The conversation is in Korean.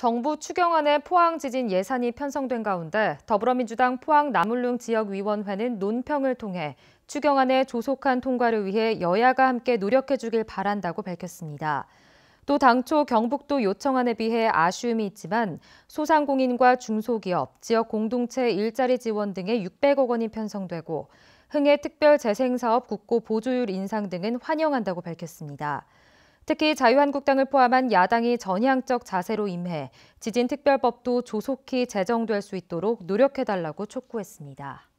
정부 추경안에 포항 지진 예산이 편성된 가운데 더불어민주당 포항 남울릉 지역위원회는 논평을 통해 추경안의 조속한 통과를 위해 여야가 함께 노력해 주길 바란다고 밝혔습니다. 또 당초 경북도 요청안에 비해 아쉬움이 있지만 소상공인과 중소기업, 지역 공동체 일자리 지원 등에 600억 원이 편성되고 흥해 특별 재생사업 국고 보조율 인상 등은 환영한다고 밝혔습니다. 특히 자유한국당을 포함한 야당이 전향적 자세로 임해 지진특별법도 조속히 제정될 수 있도록 노력해달라고 촉구했습니다.